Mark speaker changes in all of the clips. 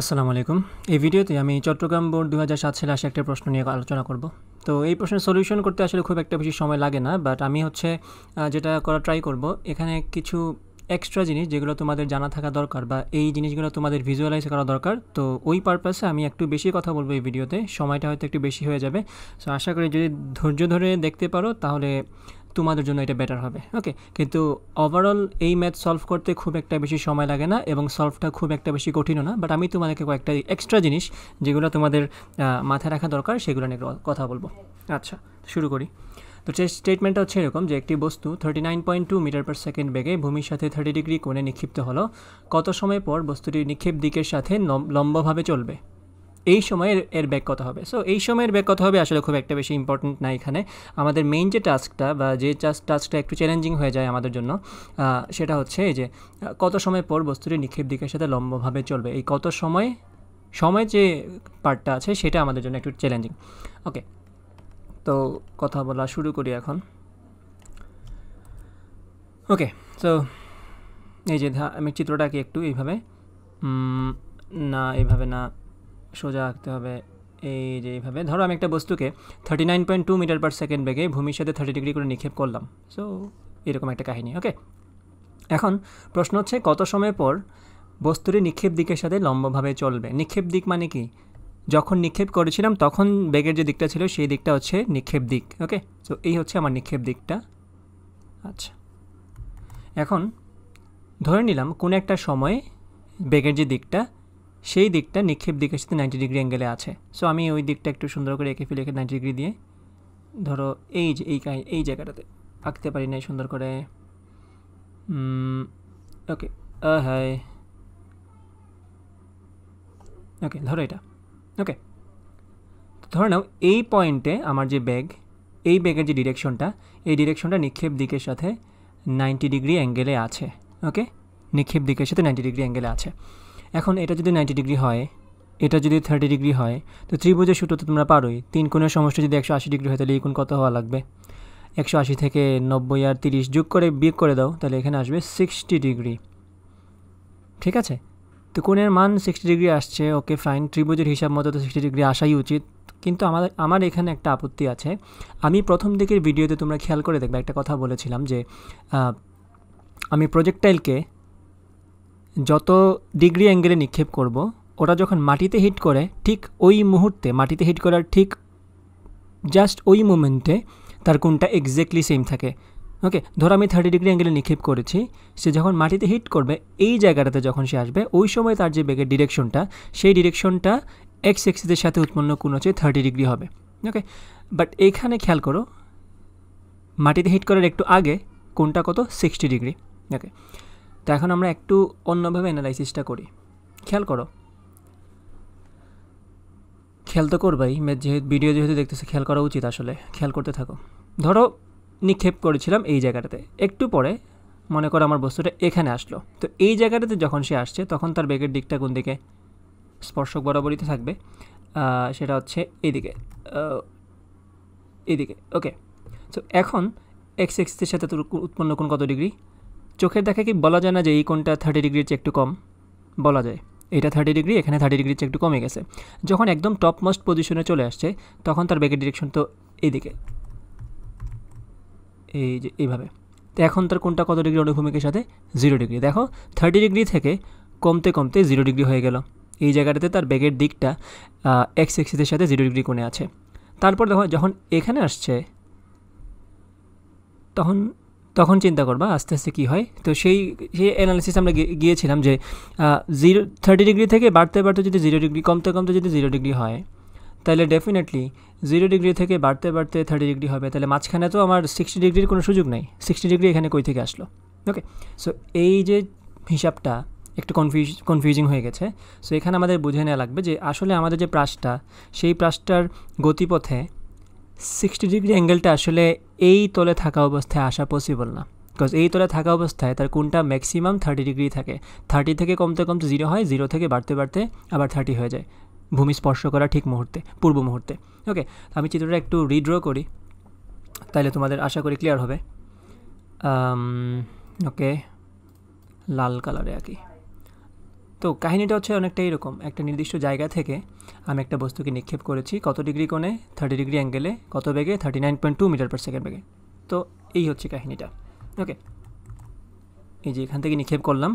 Speaker 1: আসসালামু আলাইকুম এই ভিডিওতে আমি চট্টগ্রাম বোর্ড দু হাজার সাত সালে আসে একটা প্রশ্ন নিয়ে আলোচনা করব তো এই প্রশ্নের সলিউশন করতে আসলে খুব একটা বেশি সময় লাগে না বাট আমি হচ্ছে যেটা করা ট্রাই করব এখানে কিছু এক্সট্রা জিনিস যেগুলো তোমাদের জানা থাকা দরকার বা এই জিনিসগুলো তোমাদের ভিজুয়ালাইজ করা দরকার তো ওই পারপাসে আমি একটু বেশি কথা বলবো এই ভিডিওতে সময়টা হয়তো একটু বেশি হয়ে যাবে সো আশা করি যদি ধৈর্য ধরে দেখতে পারো তাহলে তোমাদের জন্য এটা বেটার হবে ওকে কিন্তু ওভারঅল এই ম্যাথ সলভ করতে খুব একটা বেশি সময় লাগে না এবং সলভটা খুব একটা বেশি কঠিনও না বাট আমি তোমাদেরকে কয়েকটা এক্সট্রা জিনিস যেগুলো তোমাদের মাথায় রাখা দরকার সেগুলো নিয়ে কথা বলবো আচ্ছা শুরু করি তো সে স্টেটমেন্টটা হচ্ছে এরকম যে একটি বস্তু thirty nine point two metre per second বেগে ভূমির সাথে থার্টি ডিগ্রি কোণে নিক্ষিপ্ত হলো কত সময় পর বস্তুটি নিক্ষেপ দিকের সাথে লম্বভাবে চলবে এই সময়ের এর ব্যাক কত হবে সো এই সময়ের ব্যাক কত হবে আসলে খুব একটা বেশি ইম্পর্টেন্ট না এখানে আমাদের মেইন যে টাস্কটা বা যে টাস্কটা একটু চ্যালেঞ্জিং হয়ে যায় আমাদের জন্য সেটা হচ্ছে যে কত সময় পর বস্তুটি নিক্ষেপ দিকের সাথে লম্বভাবে চলবে এই কত সময় সময় যে পার্টটা আছে সেটা আমাদের জন্য একটু চ্যালেঞ্জিং ওকে তো কথা বলা শুরু করি এখন ওকে সো এই যে আমি চিত্রটাকে একটু এইভাবে না এইভাবে না সোজা আঁকতে হবে এই যে এইভাবে ধরো আমি একটা বস্তুকে thirty nine point two metre per second বেগে ভূমির সাথে থার্টি ডিগ্রি করে নিক্ষেপ করলাম সো এরকম একটা কাহিনী ওকে এখন প্রশ্ন হচ্ছে কত সময় পর বস্তুটি নিক্ষেপ দিকের সাথে লম্বভাবে চলবে নিক্ষেপ দিক মানে কি যখন নিক্ষেপ করেছিলাম তখন বেগের যে দিকটা ছিল সেই দিকটা হচ্ছে নিক্ষেপ দিক ওকে সো এই হচ্ছে আমার নিক্ষেপ দিকটা আচ্ছা এখন ধরে নিলাম কোন একটা সময়ে বেগের যে দিকটা সেই দিকটা নিক্ষেপ দিকের সাথে নাইনটি ডিগ্রি অ্যাঙ্গেলে আছে সো আমি ওই দিকটা একটু সুন্দর করে এঁকে ফেলে এঁকে নাইনটি ডিগ্রি দিয়ে ধরো এই যে এই কাহিনী এই জায়গাটাতে আঁকতে পারি নাই সুন্দর করে ওকে হ্যাঁ ওকে ধরো এটা ওকে ধরে নাও এই পয়েন্টে আমার যে ব্যাগ এই ব্যাগের যে ডিরেকশনটা এই ডিরেকশনটা নিক্ষেপ দিকের সাথে নাইনটি ডিগ্রি অ্যাঙ্গেলে আছে ওকে নিক্ষেপ দিকের সাথে নাইনটি ডিগ্রি অ্যাঙ্গেলে আছে এখন এটা যদি নাইনটি ডিগ্রি হয় এটা যদি থার্টি ডিগ্রি হয় তো ত্রিভুজের সূত্র তো তোমরা পারোই তিন কোণের সমষ্টি যদি একশো আশি ডিগ্রি হয় তাহলে এই কোণ কত হওয়া লাগবে একশো আশি থেকে নব্বই আর তিরিশ যোগ করে বিয়োগ করে দাও তাহলে এখানে আসবে সিক্সটি ডিগ্রি ঠিক আছে তো কোণের মান সিক্সটি ডিগ্রি আসছে ওকে ফাইন ত্রিভুজের হিসাব মতো তো সিক্সটি ডিগ্রি আসাই উচিত কিন্তু আমার আমার এখানে একটা আপত্তি আছে আমি প্রথম দিকের ভিডিওতে তোমরা খেয়াল করে দেখবে একটা কথা বলেছিলাম যে আমি প্রজেক্টাইলকে যত ডিগ্রি অ্যাঙ্গেলে নিক্ষেপ করব ওটা যখন মাটিতে হিট করে ঠিক ওই মুহূর্তে মাটিতে হিট করার ঠিক জাস্ট ওই মোমেন্টে তার কোনটা এক্স্যাক্টলি সেম থাকে ওকে ধরো আমি থার্টি ডিগ্রি অ্যাঙ্গেলে নিক্ষেপ করেছি সে যখন মাটিতে হিট করবে এই জায়গাটাতে যখন সে আসবে ওই সময় তার যে বেগের ডিরেকশনটা সেই ডিরেকশনটা এক্স এক্সিসের সাথে উৎপন্ন কোনো হচ্ছে থার্টি ডিগ্রি হবে ওকে বাট এইখানে খেয়াল করো মাটিতে হিট করার একটু আগে কোনটা কত সিক্সটি ডিগ্রি ওকে তো এখন আমরা একটু অন্যভাবে অ্যানালাইসিসটা করি খেয়াল করো খেয়াল তো করবাই যেহেতু ভিডিও যেহেতু দেখতেছে খেয়াল করা উচিত আসলে খেয়াল করতে থাকো ধরো নিক্ষেপ করেছিলাম এই জায়গাটাতে একটু পরে মনে করো আমার বস্তুটা এখানে আসলো তো এই জায়গাটাতে যখন সে আসছে তখন তার বেগের দিকটা কোন দিকে স্পর্শক বরাবরই থাকবে সেটা হচ্ছে এদিকে এদিকে ওকে তো এখন এক্স এক্সের সাথে তোর উৎপন্ন কোন কত ডিগ্রি চোখের দেখা কি বলা যায় না যে এই কোনটা থার্টি ডিগ্রির চেয়ে একটু কম বলা যায় এটা থার্টি ডিগ্রি এখানে থার্টি ডিগ্রির চেয়ে একটু কমে গেছে যখন একদম টপ মোস্ট পজিশনে চলে আসছে তখন তার বেগের ডিরেকশন তো এইদিকে এই যে এইভাবে তো এখন তার কোনটা কত ডিগ্রি অনুভূমিকের সাথে জিরো ডিগ্রি দেখো থার্টি ডিগ্রি থেকে কমতে কমতে জিরো ডিগ্রি হয়ে গেল এই জায়গাটাতে তার বেগের দিকটা এক্স এক্সিসের সাথে জিরো ডিগ্রি কোণে আছে তারপর দেখো যখন এখানে আসছে তখন তখন চিন্তা করবা আস্তে আস্তে কী হয় তো সেই সেই অ্যানালিসিস আমরা গিয়েছিলাম যে জিরো থার্টি ডিগ্রি থেকে বাড়তে বাড়তে যদি জিরো ডিগ্রি কমতে কমতে যদি জিরো ডিগ্রি হয় তাহলে ডেফিনেটলি জিরো ডিগ্রি থেকে বাড়তে বাড়তে থার্টি ডিগ্রি হবে তাহলে মাঝখানে তো আমার সিক্সটি ডিগ্রির কোনো সুযোগ নেই সিক্সটি ডিগ্রি এখানে কই থেকে আসলো ওকে সো এই যে হিসাবটা একটু কনফিউজ কনফিউজিং হয়ে গেছে সো এখানে আমাদের বুঝে নেওয়া লাগবে যে আসলে আমাদের যে প্রাসটা সেই প্রাসটার গতিপথে সিক্সটি ডিগ্রি অ্যাঙ্গেলটা আসলে এই তলে থাকা অবস্থায় আসা পসিবল না বিকজ এই তলে থাকা অবস্থায় তার কোনটা ম্যাক্সিমাম থার্টি ডিগ্রি থাকে থার্টি থেকে কমতে কমতে জিরো হয় জিরো থেকে বাড়তে বাড়তে আবার থার্টি হয়ে যায় ভূমি স্পর্শ করা ঠিক মুহূর্তে পূর্ব মুহূর্তে ওকে আমি চিত্রটা একটু রিড্র করি তাহলে তোমাদের আশা করি ক্লিয়ার হবে ওকে um, লাল কালারে আর কি তো কাহিনীটা হচ্ছে অনেকটা এরকম একটা নির্দিষ্ট জায়গা থেকে আমি একটা বস্তুকে নিক্ষেপ করেছি কত ডিগ্রি কোণে থার্টি ডিগ্রি অ্যাঙ্গেলে কত বেগে thirty nine point two metre per second বেগে তো এই হচ্ছে কাহিনীটা ওকে এই যে এখান থেকে নিক্ষেপ করলাম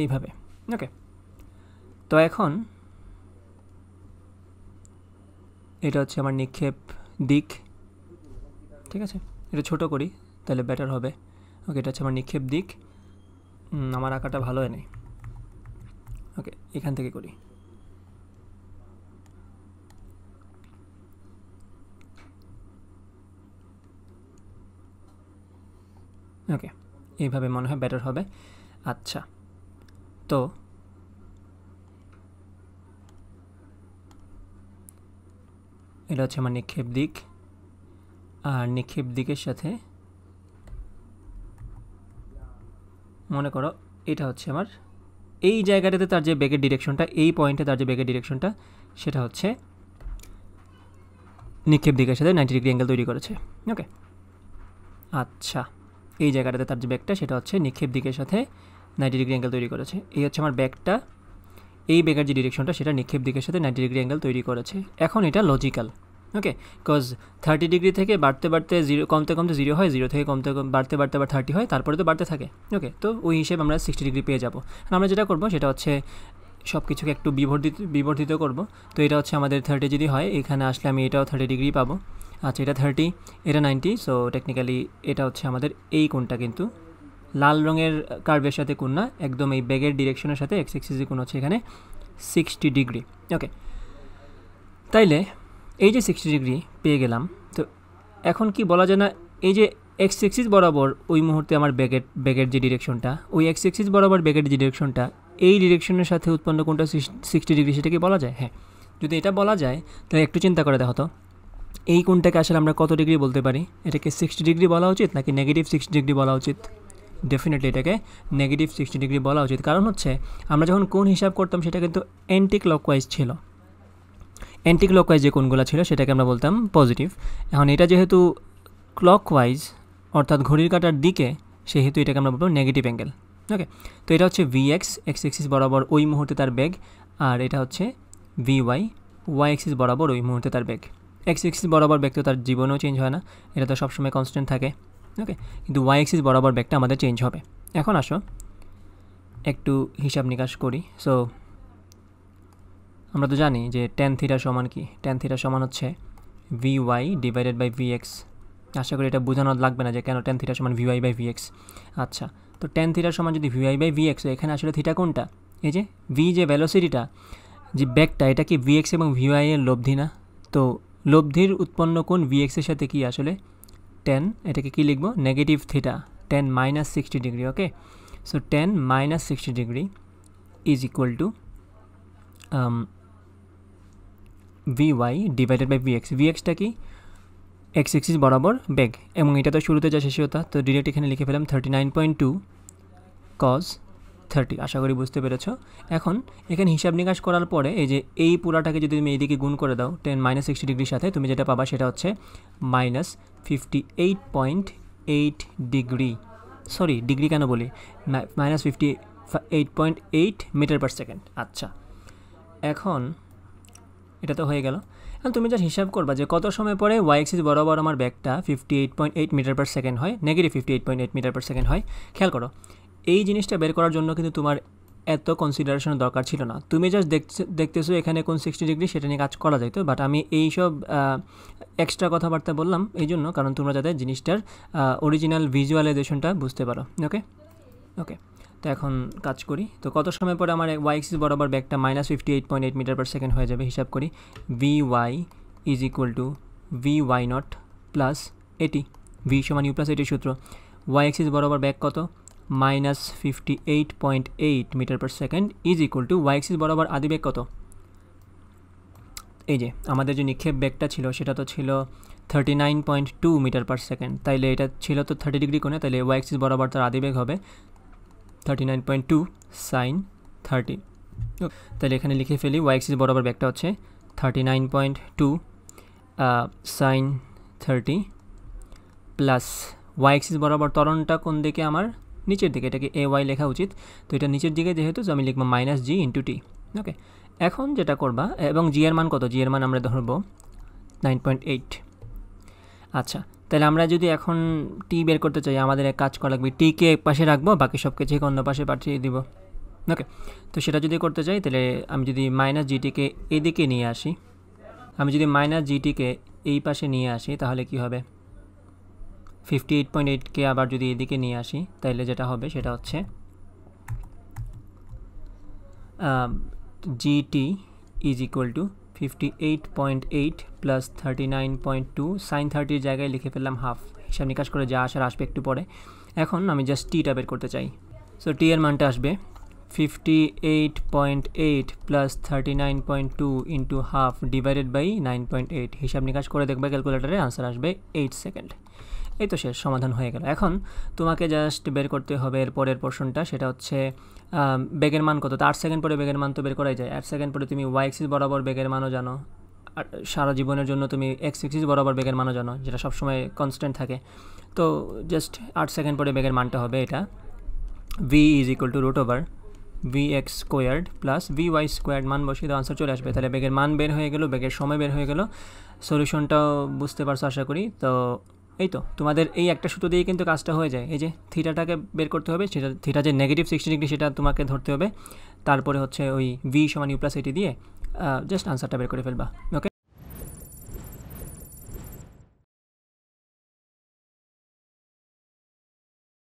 Speaker 1: এইভাবে ওকে তো এখন এটা হচ্ছে আমার নিক্ষেপ দিক ঠিক আছে এটা ছোট করি তাহলে বেটার হবে ওকে এটা হচ্ছে আমার নিক্ষেপ দিক আমার আঁকাটা ভালো হয় নাই ওকে এখান থেকে করি ওকে এইভাবে মনে হয় বেটার হবে আচ্ছা তো এটা হচ্ছে আমার নিক্ষেপ দিক আর নিক্ষেপ দিকের সাথে মনে করো এটা হচ্ছে আমার এই জায়গাটাতে তার যে ব্যাগের ডিরেকশনটা এই পয়েন্টে তার যে ব্যাগের ডিরেকশনটা সেটা হচ্ছে নিক্ষেপ দিকের সাথে নাইনটি ডিগ্রি অ্যাঙ্গেল তৈরি করেছে ওকে আচ্ছা এই জায়গাটাতে তার যে ব্যাগটা সেটা হচ্ছে নিক্ষেপ দিকের সাথে নাইনটি ডিগ্রি অ্যাঙ্গেল তৈরি করেছে এই হচ্ছে আমার ব্যাগটা এই ব্যাগের যে ডিরেকশনটা সেটা নিক্ষেপ দিকের সাথে নাইনটি ডিগ্রি অ্যাঙ্গেল তৈরি করেছে এখন এটা logical okay because thirty degree থেকে বাড়তে বাড়তে জিরো কমতে কমতে জিরো হয় জিরো থেকে কমতে বাড়তে বাড়তে আবার থার্টি হয় তারপরে তো বাড়তে থাকে ওকে তো ওই হিসেবে আমরা সিক্সটি ডিগ্রি পেয়ে যাবো আমরা যেটা করবো সেটা হচ্ছে সব কিছুকে একটু বিবর্ধিত বিবর্ধিত করব তো এটা হচ্ছে আমাদের থার্টি যদি হয় এখানে আসলে আমি এটাও থার্টি ডিগ্রি পাবো আচ্ছা এটা থার্টি এটা নাইনটি সো টেকনিক্যালি এটা হচ্ছে আমাদের এই কোনটা কিন্তু লাল রঙের কার্ভের সাথে কোন না একদম এই ব্যাগের ডিরেকশনের সাথে এক্স এক্সিসি কোন হচ্ছে এখানে সিক্সটি ডিগ্রি ওকে তাইলে এই যে সিক্সটি ডিগ্রি পেয়ে গেলাম তো এখন কি বলা যায় না এই যে এক্স এক্সিস বরাবর ওই মুহূর্তে আমার ব্যাগের ব্যাগের যে ডিরেকশনটা ওই এক্স সিক্সিস বরাবর ব্যাগের যে ডিরেকশনটা এই ডিরেকশনের সাথে উৎপন্ন কোনটা সিক্সটি ডিগ্রি সেটাকে বলা যায় হ্যাঁ যদি এটা বলা যায় তাহলে একটু চিন্তা করে দেখো তো এই কোনটাকে আসলে আমরা কত ডিগ্রি বলতে পারি এটাকে সিক্সটি ডিগ্রি বলা উচিত নাকি নেগেটিভ সিক্সটি ডিগ্রি বলা উচিত ডেফিনেটলি এটাকে নেগেটিভ সিক্সটি ডিগ্রি বলা উচিত কারণ হচ্ছে আমরা যখন কোন হিসাব করতাম সেটা কিন্তু অ্যান্টি ক্লকওয়াইজ ছিল অ্যান্টি ক্লকওয়াইজ যে কোণগুলো ছিল সেটাকে আমরা বলতাম পজিটিভ এখন এটা যেহেতু ক্লকওয়াইজ অর্থাৎ ঘড়ির কাটার দিকে সেহেতু এটাকে আমরা বলবো নেগেটিভ অ্যাঙ্গেল ওকে তো এটা হচ্ছে ভি এক্স এক্স এক্সিস বরাবর ওই মুহূর্তে তার ব্যাগ আর এটা হচ্ছে ভি ওয়াই ওয়াই এক্সিস বরাবর ওই মুহূর্তে তার ব্যাগ এক্স এক্সিস বরাবর ব্যাগ তো তার জীবনেও চেঞ্জ হয় না এটা তো সবসময় কনস্ট্যান্ট থাকে ওকে কিন্তু ওয়াই এক্সিস বরাবর ব্যাগটা আমাদের চেঞ্জ হবে এখন আসো একটু হিসাব নিকাশ করি সো আমরা তো জানি যে টেন থিটা সমান কি টেন থিটা সমান হচ্ছে V Y divided by V X আশা করি এটা বোঝানো লাগবে না যে কেন টেন থিটা সমান ভিওয়াই বাই ভি এক্স আচ্ছা তো টেন থিটার সমান যদি ভিওয়াই বাই ভি এক্স এখানে আসলে থিটা কোনটা এই যে ভি যে ভ্যালোসিটিটা যে ব্যাগটা এটা কি ভি এক্স এবং ভিওয়াই এর লব্ধি না তো লব্ধির উৎপন্ন কোন ভি এক্সের সাথে কি আসলে টেন এটাকে কি লিখব negative theta tan minus sixty degree okay so tan minus sixty degree is equal to V Y divided by V X ভিএক্সটা কি এক্স এক্সিস বরাবর বেগ এবং এটা তো শুরুতে যা শেষে হতো তো ডিরেক্ট এখানে লিখে ফেলাম thirty nine point two cos thirty আশা করি বুঝতে পেরেছ এখন এখানে হিসাব নিকাশ করার পরে এই যে এই পুরাটাকে যদি তুমি এইদিকে গুণ করে দাও টেন মাইনাস সিক্সটি ডিগ্রির সাথে তুমি যেটা পাবা সেটা হচ্ছে minus fifty eight point eight degree sorry degree কেন বলি minus fifty eight point eight metre per second আচ্ছা এখন এটা তো হয়ে গেল এখন তুমি যা হিসাব করবা যে কত সময় পরে ওয়াই এক্সিস বরাবর আমার ব্যাগটা fifty eight point eight metre per second হয় negative fifty eight point eight metre per second হয় খেয়াল করো এই জিনিসটা বের করার জন্য কিন্তু তোমার এত কনসিডারেশনের দরকার ছিল না তুমি জাস্ট দেখতে দেখতেছো এখানে কোন সিক্সটি ডিগ্রি সেটা নিয়ে কাজ করা যেত বাট আমি এইসব এক্সট্রা কথাবার্তা বললাম এই জন্য কারণ তোমরা যাতে জিনিসটার অরিজিনাল ভিজুয়ালাইজেশনটা বুঝতে পারো ওকে ওকে তো এখন কাজ করি তো কত সময় পরে আমার ওয়াই এক্সিস বরাবর ব্যাগটা minus fifty eight point eight metre per second হয়ে যাবে হিসাব করি V Y is equal to V Y naught plus a t V সমান ইউ প্লাস এটি সূত্র ওয়াই এক্সিস বরাবর ব্যাগ কত minus fifty eight point eight metre per second is equal to Y axis বরাবর আদি ব্যাগ কত এই যে আমাদের যে নিক্ষেপ ব্যাগটা ছিল সেটা তো ছিল thirty nine point two metre per second তাইলে এটা ছিল তো থার্টি ডিগ্রি কোণে তাইলে ওয়াই এক্সিস বরাবর তার আদি হবে thirty nine point two sine thirty তাহলে এখানে লিখে ফেলি ওয়াই এক্সিস বরাবর ব্যাগটা হচ্ছে thirty nine point two sine thirty plus Y axis বরাবর তরণটা কোন দিকে আমার নিচের দিকে এটাকে এ ওয়াই লেখা উচিত তো এটা নিচের দিকে যেহেতু আমি লিখবো মাইনাস জি ইন্টু টি ওকে এখন যেটা করবা এবং জি এর মান কত জি এর মান আমরা ধরবো নাইন পয়েন্ট এইট আচ্ছা তাহলে আমরা যদি এখন টি বের করতে চাই আমাদের এক কাজ করা লাগবে টিকে এক পাশে রাখবো বাকি সব কিছু অন্য পাশে পাঠিয়ে দিব ওকে তো সেটা যদি করতে চাই তাহলে আমি যদি মাইনাস জিটিকে এদিকে নিয়ে আসি আমি যদি মাইনাস জিটিকে এই পাশে নিয়ে আসি তাহলে কি হবে ফিফটি এইট পয়েন্ট এইটকে আবার যদি এদিকে নিয়ে আসি তাহলে যেটা হবে সেটা হচ্ছে G T is equal to 58.8 plus thirty nine point two sine থার্টির জায়গায় লিখে ফেললাম হাফ হিসাব নিকাশ করে যা আসার আসবে একটু পরে এখন আমি জাস্ট টিটা বের করতে চাই সো টি এর মানটা আসবে fifty eight point eight plus thirty nine point two into half divided by nine point eight হিসাব নিকাশ করে দেখবে ক্যালকুলেটারে আনসার আসবে এইট সেকেন্ড এই তো শেষ সমাধান হয়ে গেল এখন তোমাকে জাস্ট বের করতে হবে এর পরের পোর্শনটা সেটা হচ্ছে বেগের মান কত তো আট সেকেন্ড পরে বেগের মান তো বের করাই যায় আট সেকেন্ড পরে তুমি ওয়াই এক্সিস বরাবর বেগের মানও জানো সারা জীবনের জন্য তুমি এক্স এক্সিস বরাবর বেগের মানও জানো যেটা সবসময় কনস্ট্যান্ট থাকে তো জাস্ট আট সেকেন্ড পরে বেগের মানটা হবে এটা V is equal to root over V X squared plus V Y squared মান বসিয়ে আনসার চলে আসবে তাহলে বেগের মান বের হয়ে গেলো বেগের সময় বের হয়ে গেল সলিউশনটাও বুঝতে পারছো আশা করি তো এই তো তোমাদের এই একটা সুতো দিয়ে কিন্তু কাজটা হয়ে যায় এই যে থিটাটাকে বের করতে হবে সেটা থিটা যে নেগেটিভ সিক্সটি ডিগ্রি সেটা তোমাকে ধরতে হবে তারপরে হচ্ছে ওই ভি সমান ইউ প্লাস এটি দিয়ে জাস্ট আনসারটা বের করে ফেলবা ওকে